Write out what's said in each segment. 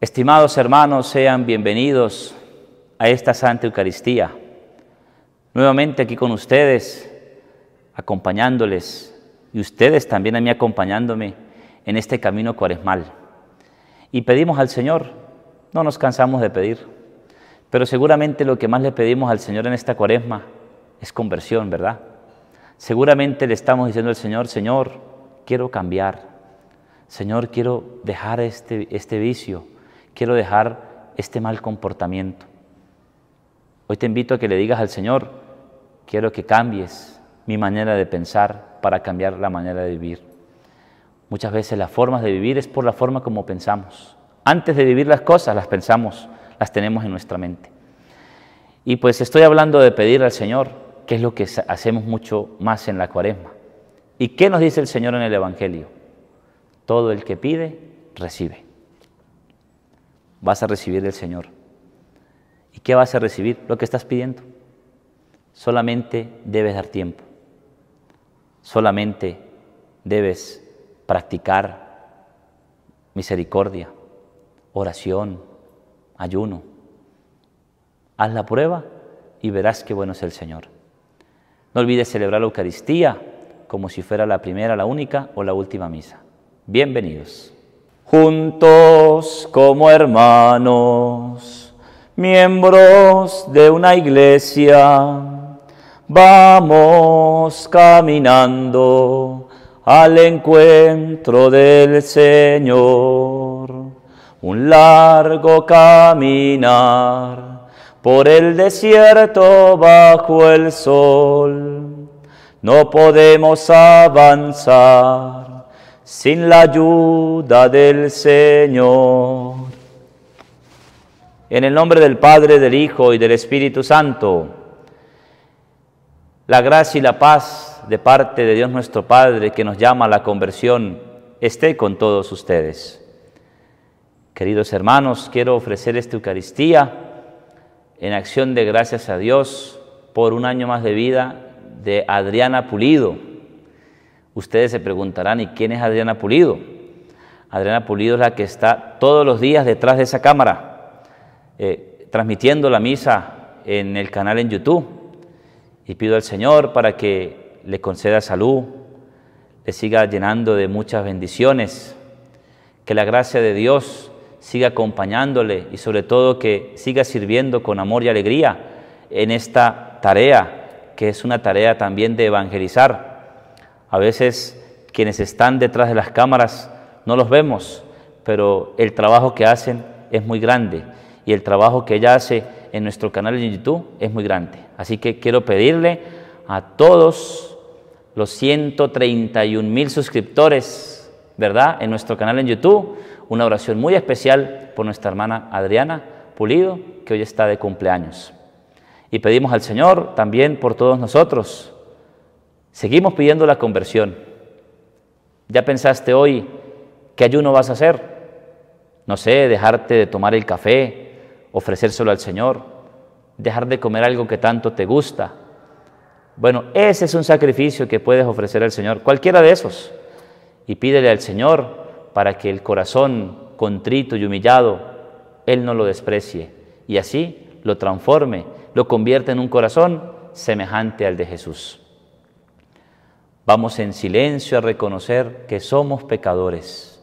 Estimados hermanos, sean bienvenidos a esta Santa Eucaristía. Nuevamente aquí con ustedes, acompañándoles y ustedes también a mí acompañándome en este camino cuaresmal. Y pedimos al Señor, no nos cansamos de pedir, pero seguramente lo que más le pedimos al Señor en esta cuaresma es conversión, ¿verdad? Seguramente le estamos diciendo al Señor, Señor, quiero cambiar, Señor, quiero dejar este, este vicio quiero dejar este mal comportamiento. Hoy te invito a que le digas al Señor, quiero que cambies mi manera de pensar para cambiar la manera de vivir. Muchas veces las formas de vivir es por la forma como pensamos. Antes de vivir las cosas las pensamos, las tenemos en nuestra mente. Y pues estoy hablando de pedir al Señor, que es lo que hacemos mucho más en la cuaresma. ¿Y qué nos dice el Señor en el Evangelio? Todo el que pide, recibe vas a recibir del Señor. ¿Y qué vas a recibir? Lo que estás pidiendo. Solamente debes dar tiempo. Solamente debes practicar misericordia, oración, ayuno. Haz la prueba y verás qué bueno es el Señor. No olvides celebrar la Eucaristía como si fuera la primera, la única o la última misa. Bienvenidos juntos como hermanos, miembros de una iglesia, vamos caminando al encuentro del Señor. Un largo caminar por el desierto bajo el sol. No podemos avanzar sin la ayuda del Señor. En el nombre del Padre, del Hijo y del Espíritu Santo, la gracia y la paz de parte de Dios nuestro Padre que nos llama a la conversión esté con todos ustedes. Queridos hermanos, quiero ofrecer esta Eucaristía en acción de gracias a Dios por un año más de vida de Adriana Pulido Ustedes se preguntarán, ¿y quién es Adriana Pulido? Adriana Pulido es la que está todos los días detrás de esa cámara, eh, transmitiendo la misa en el canal en YouTube. Y pido al Señor para que le conceda salud, le siga llenando de muchas bendiciones, que la gracia de Dios siga acompañándole y sobre todo que siga sirviendo con amor y alegría en esta tarea, que es una tarea también de evangelizar a veces quienes están detrás de las cámaras no los vemos, pero el trabajo que hacen es muy grande y el trabajo que ella hace en nuestro canal en YouTube es muy grande. Así que quiero pedirle a todos los 131 mil suscriptores, ¿verdad? En nuestro canal en YouTube, una oración muy especial por nuestra hermana Adriana Pulido, que hoy está de cumpleaños. Y pedimos al Señor también por todos nosotros Seguimos pidiendo la conversión. Ya pensaste hoy qué ayuno vas a hacer. No sé, dejarte de tomar el café, ofrecérselo al Señor, dejar de comer algo que tanto te gusta. Bueno, ese es un sacrificio que puedes ofrecer al Señor, cualquiera de esos. Y pídele al Señor para que el corazón contrito y humillado, Él no lo desprecie y así lo transforme, lo convierta en un corazón semejante al de Jesús. Vamos en silencio a reconocer que somos pecadores,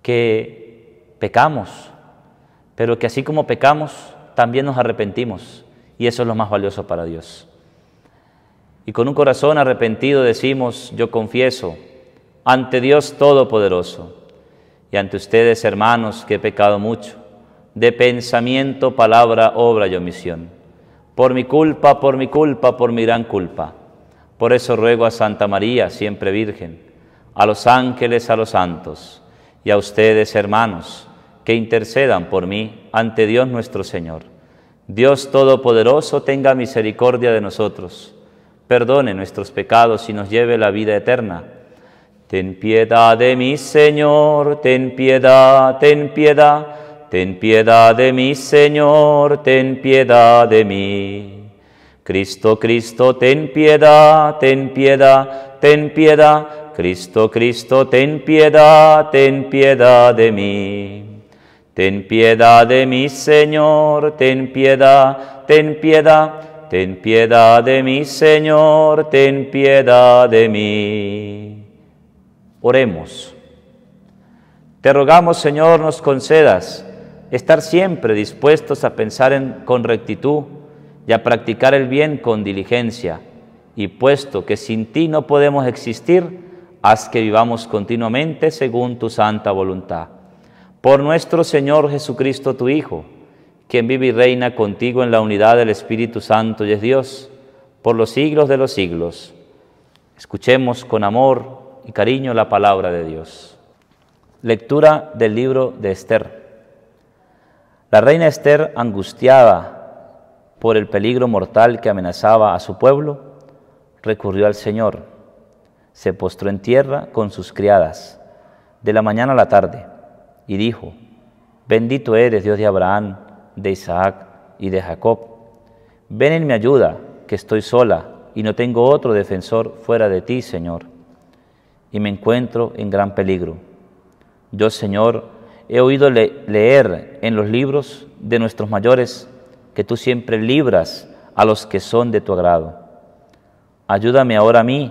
que pecamos, pero que así como pecamos, también nos arrepentimos. Y eso es lo más valioso para Dios. Y con un corazón arrepentido decimos, yo confieso, ante Dios Todopoderoso y ante ustedes, hermanos, que he pecado mucho, de pensamiento, palabra, obra y omisión. Por mi culpa, por mi culpa, por mi gran culpa. Por eso ruego a Santa María, siempre Virgen, a los ángeles, a los santos, y a ustedes, hermanos, que intercedan por mí ante Dios nuestro Señor. Dios Todopoderoso tenga misericordia de nosotros, perdone nuestros pecados y nos lleve la vida eterna. Ten piedad de mí, Señor, ten piedad, ten piedad, ten piedad de mí, Señor, ten piedad de mí. Cristo, Cristo, ten piedad, ten piedad, ten piedad. Cristo, Cristo, ten piedad, ten piedad de mí. Ten piedad de mí, Señor, ten piedad, ten piedad. Ten piedad de mí, Señor, ten piedad de mí. Oremos. Te rogamos, Señor, nos concedas estar siempre dispuestos a pensar con rectitud y a practicar el bien con diligencia. Y puesto que sin ti no podemos existir, haz que vivamos continuamente según tu santa voluntad. Por nuestro Señor Jesucristo, tu Hijo, quien vive y reina contigo en la unidad del Espíritu Santo y es Dios, por los siglos de los siglos. Escuchemos con amor y cariño la palabra de Dios. Lectura del libro de Esther. La reina Esther, angustiada por el peligro mortal que amenazaba a su pueblo, recurrió al Señor. Se postró en tierra con sus criadas, de la mañana a la tarde, y dijo, Bendito eres Dios de Abraham, de Isaac y de Jacob. Ven en mi ayuda, que estoy sola y no tengo otro defensor fuera de ti, Señor, y me encuentro en gran peligro. Yo, Señor, he oído leer en los libros de nuestros mayores que tú siempre libras a los que son de tu agrado. Ayúdame ahora a mí,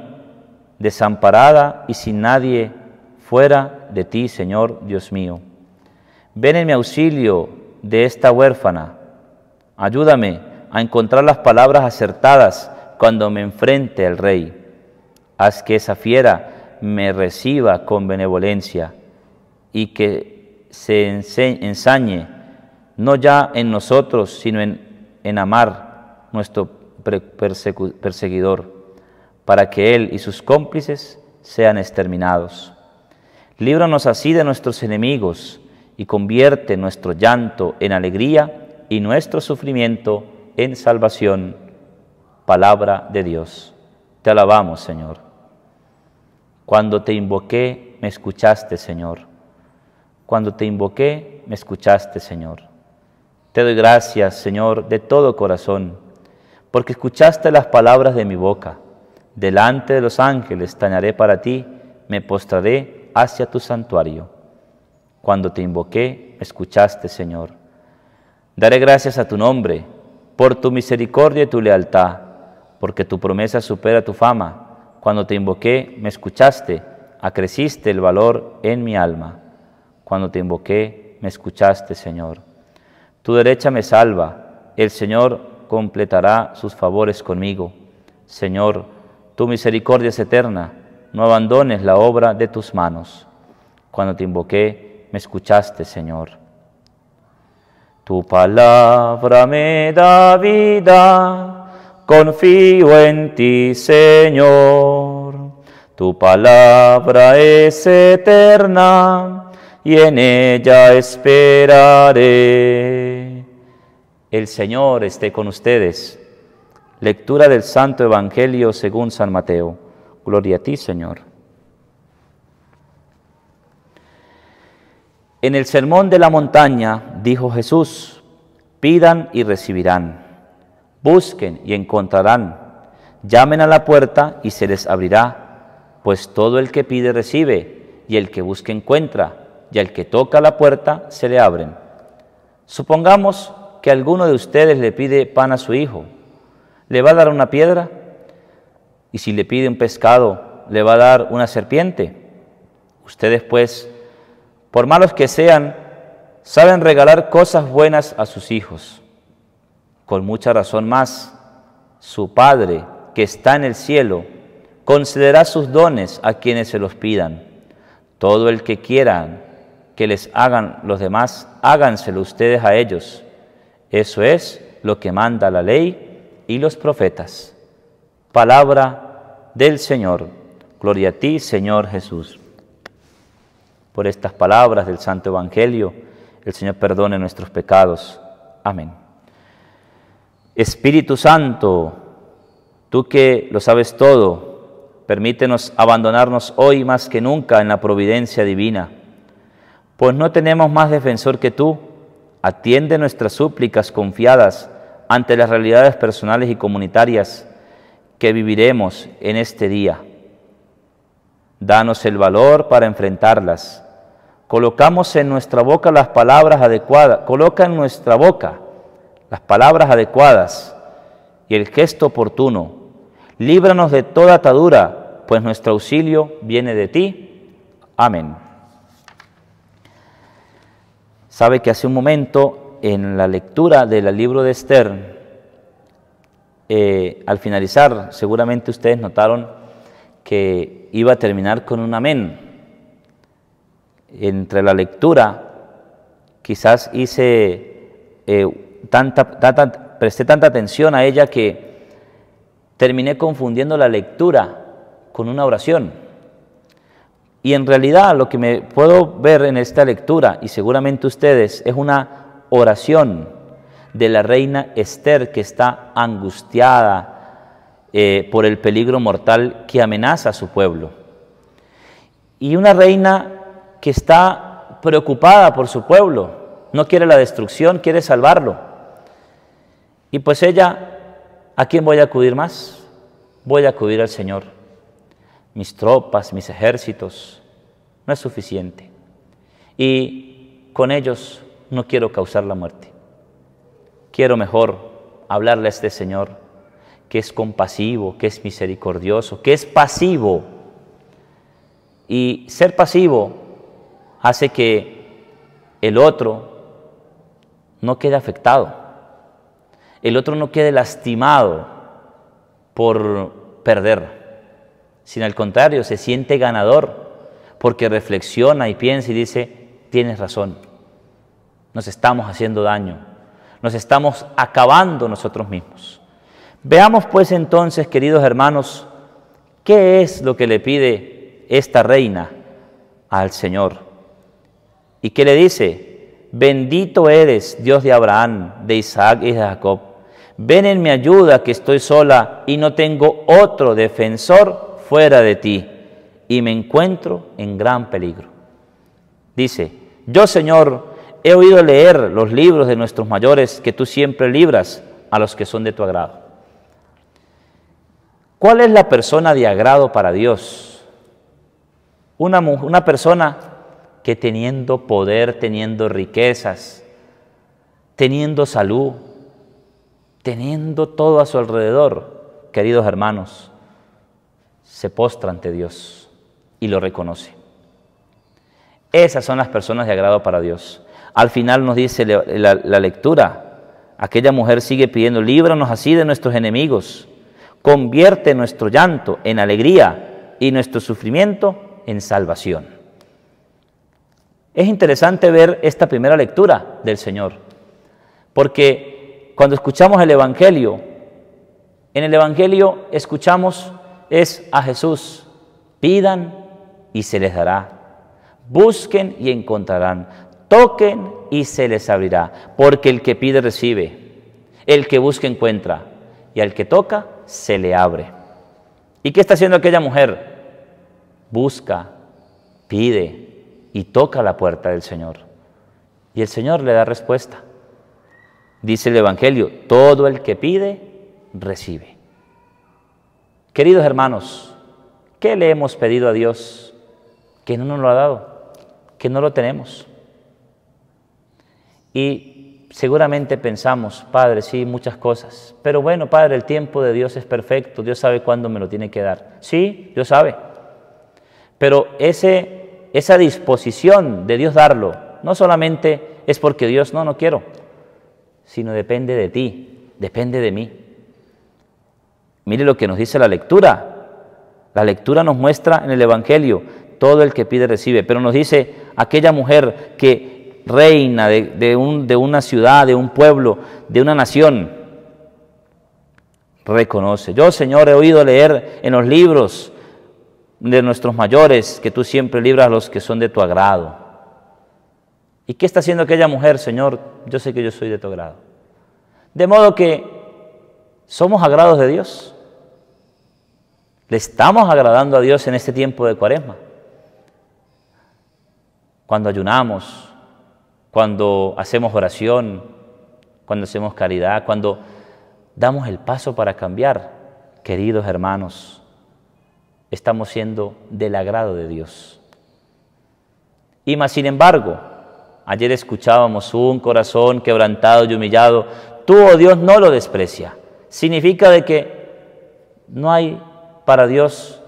desamparada y sin nadie fuera de ti, Señor Dios mío. Ven en mi auxilio de esta huérfana. Ayúdame a encontrar las palabras acertadas cuando me enfrente al Rey. Haz que esa fiera me reciba con benevolencia y que se ensañe no ya en nosotros, sino en, en amar nuestro perseguidor, para que él y sus cómplices sean exterminados. Líbranos así de nuestros enemigos y convierte nuestro llanto en alegría y nuestro sufrimiento en salvación. Palabra de Dios. Te alabamos, Señor. Cuando te invoqué, me escuchaste, Señor. Cuando te invoqué, me escuchaste, Señor. Te doy gracias, Señor, de todo corazón, porque escuchaste las palabras de mi boca. Delante de los ángeles tañaré para ti, me postraré hacia tu santuario. Cuando te invoqué, escuchaste, Señor. Daré gracias a tu nombre, por tu misericordia y tu lealtad, porque tu promesa supera tu fama. Cuando te invoqué, me escuchaste, acreciste el valor en mi alma. Cuando te invoqué, me escuchaste, Señor. Tu derecha me salva, el Señor completará sus favores conmigo. Señor, tu misericordia es eterna, no abandones la obra de tus manos. Cuando te invoqué, me escuchaste, Señor. Tu palabra me da vida, confío en ti, Señor. Tu palabra es eterna y en ella esperaré. El Señor esté con ustedes. Lectura del Santo Evangelio según San Mateo. Gloria a ti, Señor. En el sermón de la montaña dijo Jesús, pidan y recibirán, busquen y encontrarán, llamen a la puerta y se les abrirá, pues todo el que pide recibe, y el que busca encuentra y al que toca la puerta se le abren. Supongamos que alguno de ustedes le pide pan a su hijo, ¿le va a dar una piedra? Y si le pide un pescado, ¿le va a dar una serpiente? Ustedes pues, por malos que sean, saben regalar cosas buenas a sus hijos. Con mucha razón más, su Padre que está en el cielo concederá sus dones a quienes se los pidan. Todo el que quiera que les hagan los demás, háganselo ustedes a ellos. Eso es lo que manda la ley y los profetas. Palabra del Señor. Gloria a ti, Señor Jesús. Por estas palabras del Santo Evangelio, el Señor perdone nuestros pecados. Amén. Espíritu Santo, tú que lo sabes todo, permítenos abandonarnos hoy más que nunca en la providencia divina pues no tenemos más defensor que tú. Atiende nuestras súplicas confiadas ante las realidades personales y comunitarias que viviremos en este día. Danos el valor para enfrentarlas. Colocamos en nuestra boca las palabras adecuadas. Coloca en nuestra boca las palabras adecuadas y el gesto oportuno. Líbranos de toda atadura, pues nuestro auxilio viene de ti. Amén. Sabe que hace un momento, en la lectura del libro de Esther, eh, al finalizar, seguramente ustedes notaron que iba a terminar con un amén. Entre la lectura, quizás hice eh, tanta, tanta, presté tanta atención a ella que terminé confundiendo la lectura con una oración. Y en realidad lo que me puedo ver en esta lectura, y seguramente ustedes, es una oración de la reina Esther que está angustiada eh, por el peligro mortal que amenaza a su pueblo. Y una reina que está preocupada por su pueblo, no quiere la destrucción, quiere salvarlo. Y pues ella, ¿a quién voy a acudir más? Voy a acudir al Señor mis tropas, mis ejércitos, no es suficiente. Y con ellos no quiero causar la muerte. Quiero mejor hablarle a este Señor que es compasivo, que es misericordioso, que es pasivo. Y ser pasivo hace que el otro no quede afectado, el otro no quede lastimado por perder sino al contrario, se siente ganador porque reflexiona y piensa y dice, tienes razón, nos estamos haciendo daño, nos estamos acabando nosotros mismos. Veamos pues entonces, queridos hermanos, qué es lo que le pide esta reina al Señor. ¿Y qué le dice? Bendito eres, Dios de Abraham, de Isaac y de Jacob. Ven en mi ayuda que estoy sola y no tengo otro defensor fuera de ti y me encuentro en gran peligro. Dice, yo Señor, he oído leer los libros de nuestros mayores que tú siempre libras a los que son de tu agrado. ¿Cuál es la persona de agrado para Dios? Una, una persona que teniendo poder, teniendo riquezas, teniendo salud, teniendo todo a su alrededor, queridos hermanos, se postra ante Dios y lo reconoce. Esas son las personas de agrado para Dios. Al final nos dice la, lectura, aquella mujer sigue pidiendo, líbranos así de nuestros enemigos, convierte nuestro llanto en alegría y nuestro sufrimiento en salvación. Es interesante ver esta primera lectura del Señor, porque cuando escuchamos el Evangelio, en el Evangelio escuchamos es a Jesús. Pidan y se les dará. Busquen y encontrarán. Toquen y se les abrirá. Porque el que pide recibe. El que busca encuentra. Y al que toca se le abre. ¿Y qué está haciendo aquella mujer? Busca, pide y toca la puerta del Señor. Y el Señor le da respuesta. Dice el Evangelio, todo el que pide, recibe. Queridos hermanos, ¿qué le hemos pedido a Dios que no nos lo ha dado, que no lo tenemos? Y seguramente pensamos, Padre, sí, muchas cosas, pero bueno, Padre, el tiempo de Dios es perfecto, Dios sabe cuándo me lo tiene que dar. Sí, Dios sabe, pero ese, esa disposición de Dios darlo, no solamente es porque Dios no, no quiero, sino depende de ti, depende de mí. Mire lo que nos dice la lectura. La lectura nos muestra en el Evangelio, todo el que pide recibe, pero nos dice aquella mujer que reina de, de una ciudad, de un pueblo, de una nación, reconoce. Yo, Señor, he oído leer en los libros de nuestros mayores que tú siempre libras a los que son de tu agrado. ¿Y qué está haciendo aquella mujer, Señor? Yo sé que yo soy de tu agrado. De modo que somos agrados de Dios. Le estamos agradando a Dios en este tiempo de cuaresma. Cuando ayunamos, cuando hacemos oración, cuando hacemos caridad, cuando damos el paso para cambiar, queridos hermanos, estamos siendo del agrado de Dios. Y más sin embargo, ayer escuchábamos un corazón quebrantado y humillado, tú, oh Dios, no lo desprecia. Significa de que no hay para Dios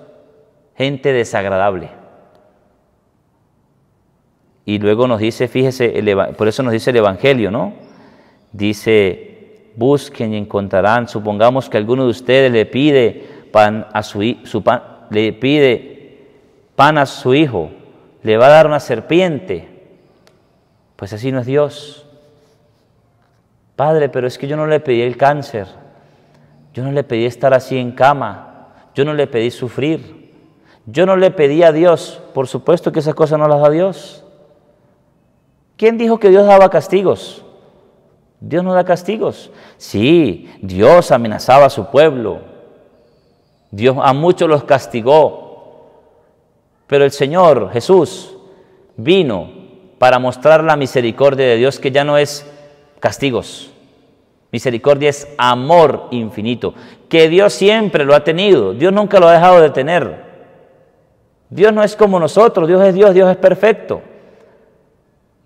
gente desagradable. Y luego nos dice, fíjese, por eso nos dice el Evangelio, ¿no? Dice, busquen y encontrarán. Supongamos que alguno de ustedes le pide pan a su, su le pide pan a su hijo, le va a dar una serpiente. Pues así no es Dios. Padre, pero es que yo no le pedí el cáncer. Yo no le pedí estar así en cama. Yo no le pedí sufrir. Yo no le pedí a Dios. Por supuesto que esas cosas no las da Dios. ¿Quién dijo que Dios daba castigos? Dios no da castigos. Sí, Dios amenazaba a su pueblo. Dios a muchos los castigó. Pero el Señor Jesús vino para mostrar la misericordia de Dios que ya no es castigos, Misericordia es amor infinito, que Dios siempre lo ha tenido, Dios nunca lo ha dejado de tener. Dios no es como nosotros, Dios es Dios, Dios es perfecto.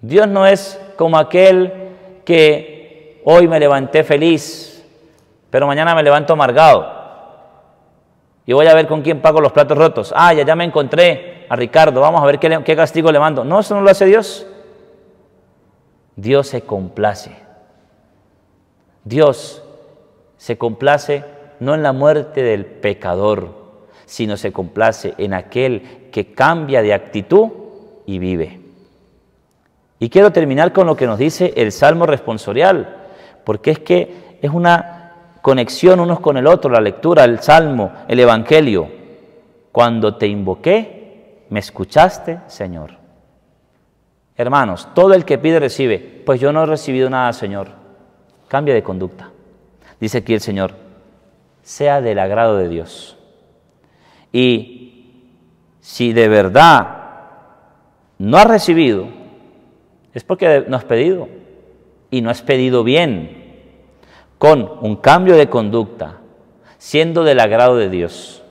Dios no es como aquel que hoy me levanté feliz, pero mañana me levanto amargado. Y voy a ver con quién pago los platos rotos. Ah, ya, me encontré a Ricardo, vamos a ver qué, qué castigo le mando. No, eso no lo hace Dios. Dios se complace Dios se complace no en la muerte del pecador, sino se complace en aquel que cambia de actitud y vive. Y quiero terminar con lo que nos dice el Salmo responsorial, porque es que es una conexión unos con el otro, la lectura, el Salmo, el Evangelio. Cuando te invoqué, me escuchaste, Señor. Hermanos, todo el que pide recibe. Pues yo no he recibido nada, Señor cambia de conducta. Dice aquí el Señor, sea del agrado de Dios. Y si de verdad no has recibido, es porque no has pedido. Y no has pedido bien, con un cambio de conducta, siendo del agrado de Dios.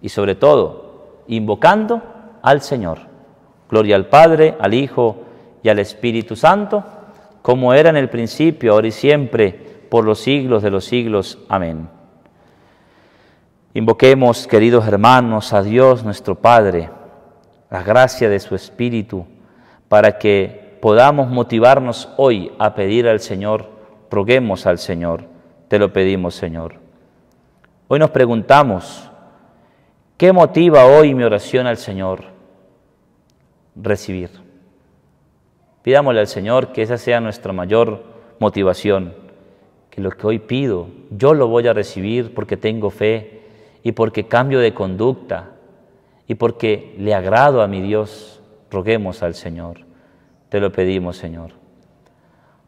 Y sobre todo, invocando al Señor. Gloria al Padre, al Hijo y al Espíritu Santo como era en el principio, ahora y siempre, por los siglos de los siglos. Amén. Invoquemos, queridos hermanos, a Dios nuestro Padre, la gracia de su Espíritu, para que podamos motivarnos hoy a pedir al Señor, Proguemos al Señor, te lo pedimos Señor. Hoy nos preguntamos, ¿qué motiva hoy mi oración al Señor? Recibir Pidámosle al Señor que esa sea nuestra mayor motivación, que lo que hoy pido yo lo voy a recibir porque tengo fe y porque cambio de conducta y porque le agrado a mi Dios. Roguemos al Señor. Te lo pedimos, Señor.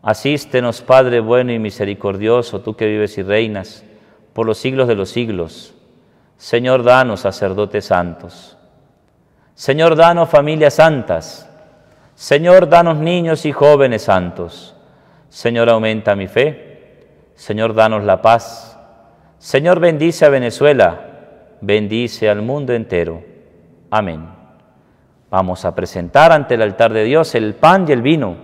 Asístenos, Padre bueno y misericordioso, tú que vives y reinas por los siglos de los siglos. Señor, danos sacerdotes santos. Señor, danos familias santas. Señor, danos niños y jóvenes santos. Señor, aumenta mi fe. Señor, danos la paz. Señor, bendice a Venezuela. Bendice al mundo entero. Amén. Vamos a presentar ante el altar de Dios el pan y el vino.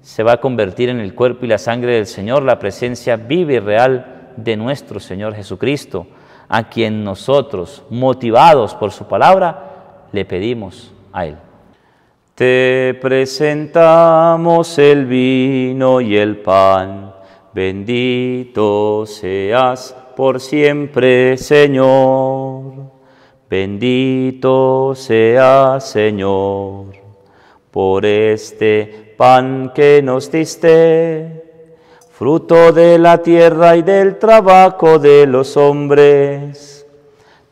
Se va a convertir en el cuerpo y la sangre del Señor la presencia viva y real de nuestro Señor Jesucristo, a quien nosotros, motivados por su palabra, le pedimos a Él. Te presentamos el vino y el pan, bendito seas por siempre, Señor. Bendito seas, Señor, por este pan que nos diste, fruto de la tierra y del trabajo de los hombres.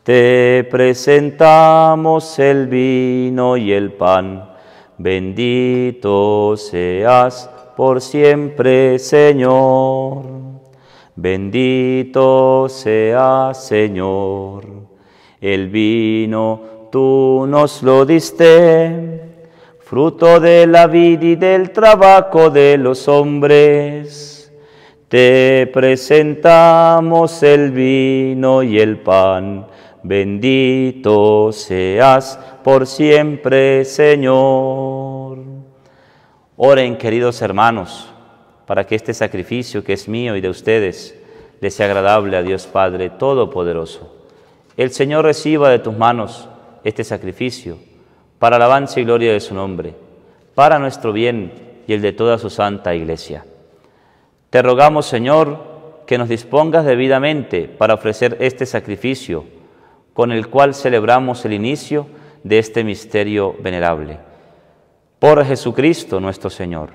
Te presentamos el vino y el pan Bendito seas por siempre, Señor. Bendito seas, Señor. El vino tú nos lo diste, fruto de la vida y del trabajo de los hombres. Te presentamos el vino y el pan bendito seas por siempre, Señor. Oren, queridos hermanos, para que este sacrificio que es mío y de ustedes le sea agradable a Dios Padre Todopoderoso. El Señor reciba de tus manos este sacrificio para alabanza y gloria de su nombre, para nuestro bien y el de toda su santa iglesia. Te rogamos, Señor, que nos dispongas debidamente para ofrecer este sacrificio con el cual celebramos el inicio de este misterio venerable. Por Jesucristo nuestro Señor.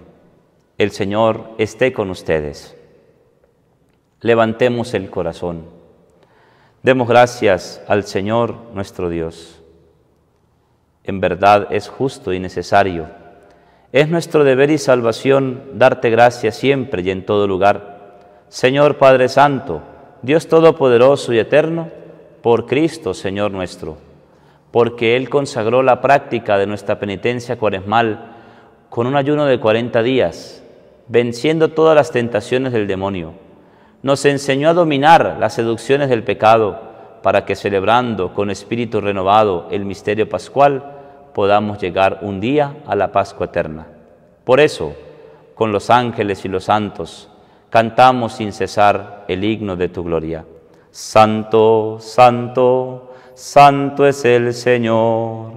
El Señor esté con ustedes. Levantemos el corazón. Demos gracias al Señor nuestro Dios. En verdad es justo y necesario. Es nuestro deber y salvación darte gracias siempre y en todo lugar. Señor Padre Santo, Dios Todopoderoso y Eterno, por Cristo, Señor nuestro, porque Él consagró la práctica de nuestra penitencia cuaresmal con un ayuno de 40 días, venciendo todas las tentaciones del demonio. Nos enseñó a dominar las seducciones del pecado, para que celebrando con espíritu renovado el misterio pascual, podamos llegar un día a la Pascua eterna. Por eso, con los ángeles y los santos, cantamos sin cesar el himno de tu gloria. Santo, santo, santo es el Señor,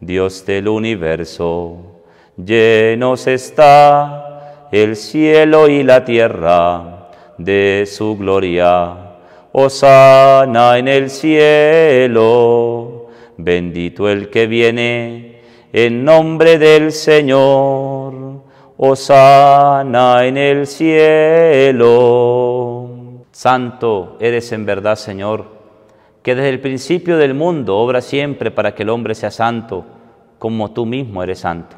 Dios del universo. Llenos está el cielo y la tierra de su gloria. Osana en el cielo, bendito el que viene en nombre del Señor. Osana en el cielo. Santo eres en verdad, Señor, que desde el principio del mundo obra siempre para que el hombre sea santo, como tú mismo eres santo.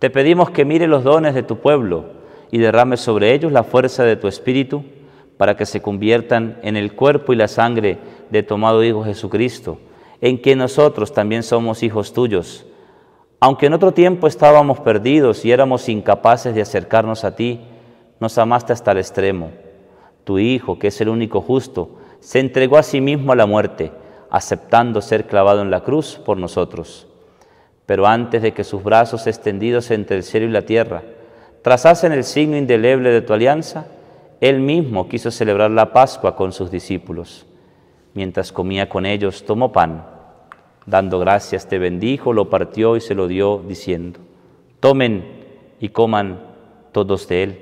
Te pedimos que mire los dones de tu pueblo y derrame sobre ellos la fuerza de tu espíritu para que se conviertan en el cuerpo y la sangre de tu amado Hijo Jesucristo, en quien nosotros también somos hijos tuyos. Aunque en otro tiempo estábamos perdidos y éramos incapaces de acercarnos a ti, nos amaste hasta el extremo tu Hijo, que es el único justo, se entregó a sí mismo a la muerte, aceptando ser clavado en la cruz por nosotros. Pero antes de que sus brazos extendidos entre el cielo y la tierra trazasen el signo indeleble de tu alianza, Él mismo quiso celebrar la Pascua con sus discípulos. Mientras comía con ellos, tomó pan. Dando gracias, te bendijo, lo partió y se lo dio, diciendo, tomen y coman todos de él,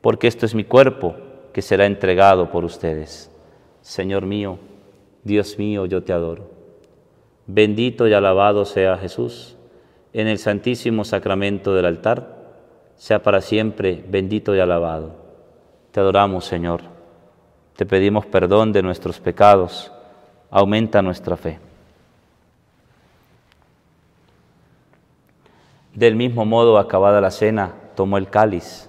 porque esto es mi cuerpo que será entregado por ustedes. Señor mío, Dios mío, yo te adoro. Bendito y alabado sea Jesús en el santísimo sacramento del altar, sea para siempre bendito y alabado. Te adoramos, Señor. Te pedimos perdón de nuestros pecados. Aumenta nuestra fe. Del mismo modo, acabada la cena, tomó el cáliz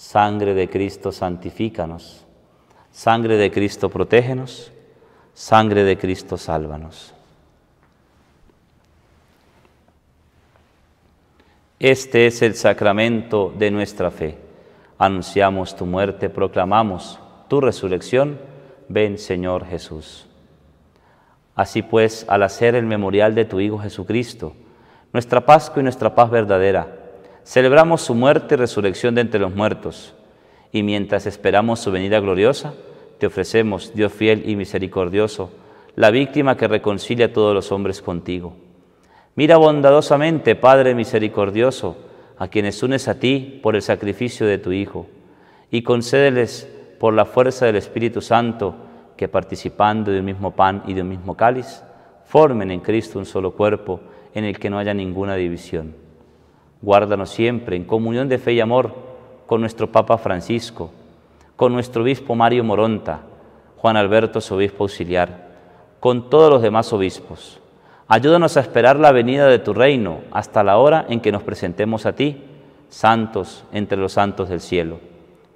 Sangre de Cristo, santifícanos. Sangre de Cristo, protégenos. Sangre de Cristo, sálvanos. Este es el sacramento de nuestra fe. Anunciamos tu muerte, proclamamos tu resurrección. Ven, Señor Jesús. Así pues, al hacer el memorial de tu Hijo Jesucristo, nuestra Pascua y nuestra paz verdadera, Celebramos su muerte y resurrección de entre los muertos, y mientras esperamos su venida gloriosa, te ofrecemos, Dios fiel y misericordioso, la víctima que reconcilia a todos los hombres contigo. Mira bondadosamente, Padre misericordioso, a quienes unes a ti por el sacrificio de tu Hijo, y concédeles por la fuerza del Espíritu Santo que participando de un mismo pan y de un mismo cáliz, formen en Cristo un solo cuerpo en el que no haya ninguna división Guárdanos siempre en comunión de fe y amor con nuestro Papa Francisco, con nuestro obispo Mario Moronta, Juan Alberto, su obispo auxiliar, con todos los demás obispos. Ayúdanos a esperar la venida de tu reino hasta la hora en que nos presentemos a ti, santos entre los santos del cielo,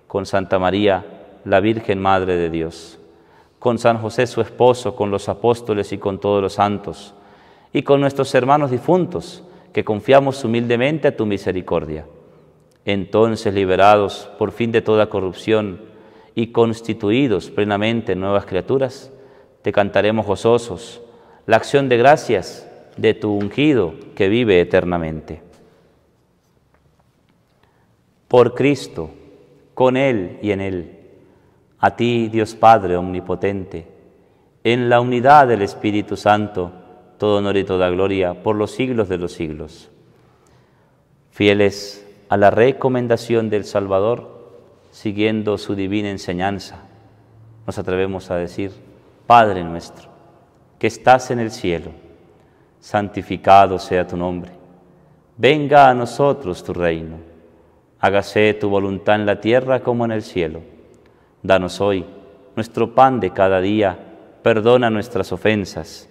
con Santa María, la Virgen Madre de Dios, con San José su esposo, con los apóstoles y con todos los santos, y con nuestros hermanos difuntos, que confiamos humildemente a tu misericordia. Entonces, liberados por fin de toda corrupción y constituidos plenamente nuevas criaturas, te cantaremos gozosos la acción de gracias de tu ungido que vive eternamente. Por Cristo, con Él y en Él, a ti, Dios Padre Omnipotente, en la unidad del Espíritu Santo, todo honor y toda gloria por los siglos de los siglos. Fieles a la recomendación del Salvador, siguiendo su divina enseñanza, nos atrevemos a decir, Padre nuestro, que estás en el cielo, santificado sea tu nombre. Venga a nosotros tu reino. Hágase tu voluntad en la tierra como en el cielo. Danos hoy nuestro pan de cada día. Perdona nuestras ofensas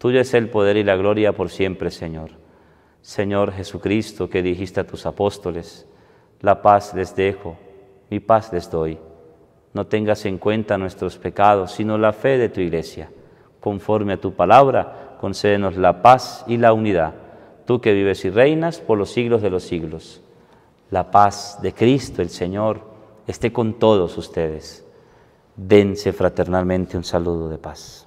Tuyo es el poder y la gloria por siempre, Señor. Señor Jesucristo, que dijiste a tus apóstoles, la paz les dejo, mi paz les doy. No tengas en cuenta nuestros pecados, sino la fe de tu iglesia. Conforme a tu palabra, concédenos la paz y la unidad, tú que vives y reinas por los siglos de los siglos. La paz de Cristo el Señor esté con todos ustedes. Dense fraternalmente un saludo de paz.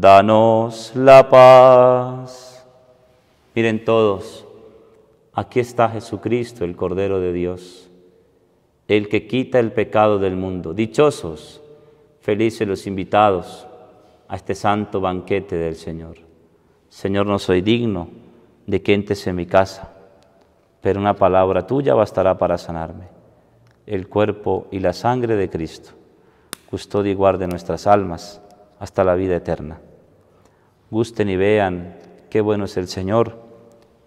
danos la paz. Miren todos, aquí está Jesucristo, el Cordero de Dios, el que quita el pecado del mundo. Dichosos, felices los invitados a este santo banquete del Señor. Señor, no soy digno de que entres en mi casa, pero una palabra tuya bastará para sanarme. El cuerpo y la sangre de Cristo, custodia y guarde nuestras almas hasta la vida eterna. Gusten y vean qué bueno es el Señor,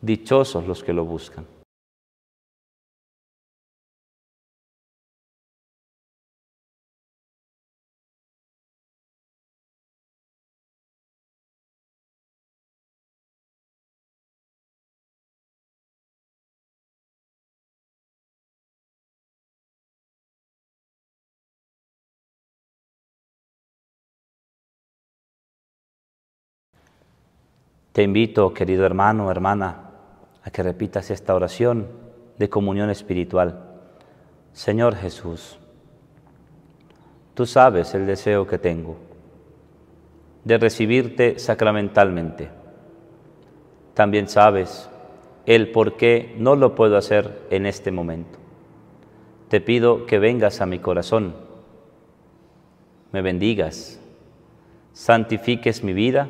dichosos los que lo buscan. Te invito, querido hermano, hermana, a que repitas esta oración de comunión espiritual. Señor Jesús, tú sabes el deseo que tengo de recibirte sacramentalmente. También sabes el por qué no lo puedo hacer en este momento. Te pido que vengas a mi corazón, me bendigas, santifiques mi vida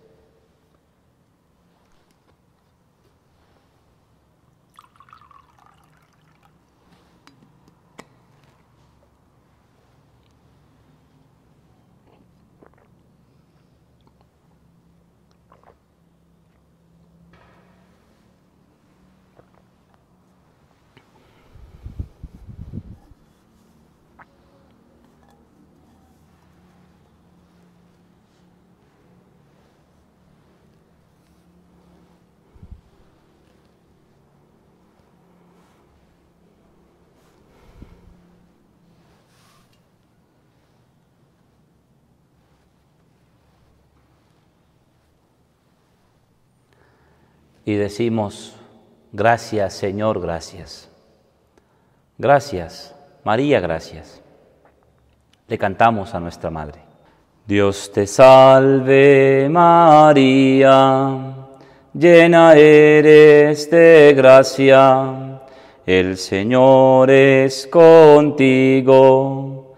y decimos, gracias Señor, gracias. Gracias, María, gracias. Le cantamos a nuestra Madre. Dios te salve María, llena eres de gracia, el Señor es contigo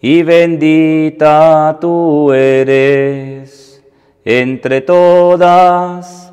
y bendita tú eres entre todas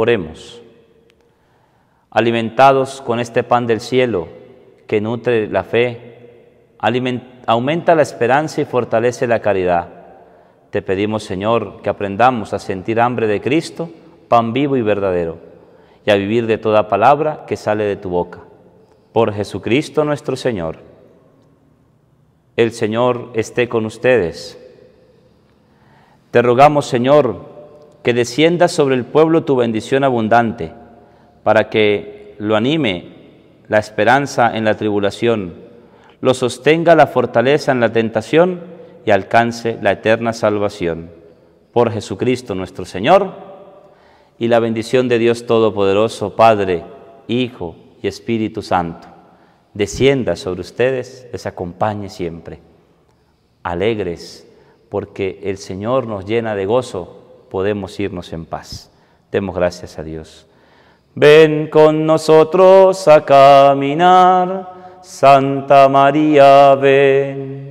Oremos. Alimentados con este pan del cielo que nutre la fe, aumenta la esperanza y fortalece la caridad. Te pedimos, Señor, que aprendamos a sentir hambre de Cristo, pan vivo y verdadero, y a vivir de toda palabra que sale de tu boca. Por Jesucristo nuestro Señor. El Señor esté con ustedes. Te rogamos, Señor, que descienda sobre el pueblo tu bendición abundante, para que lo anime la esperanza en la tribulación, lo sostenga la fortaleza en la tentación y alcance la eterna salvación. Por Jesucristo nuestro Señor, y la bendición de Dios Todopoderoso, Padre, Hijo y Espíritu Santo, descienda sobre ustedes, les acompañe siempre. Alegres, porque el Señor nos llena de gozo podemos irnos en paz. Demos gracias a Dios. Ven con nosotros a caminar, Santa María, ven.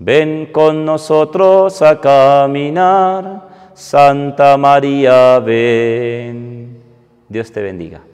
Ven con nosotros a caminar, Santa María, ven. Dios te bendiga.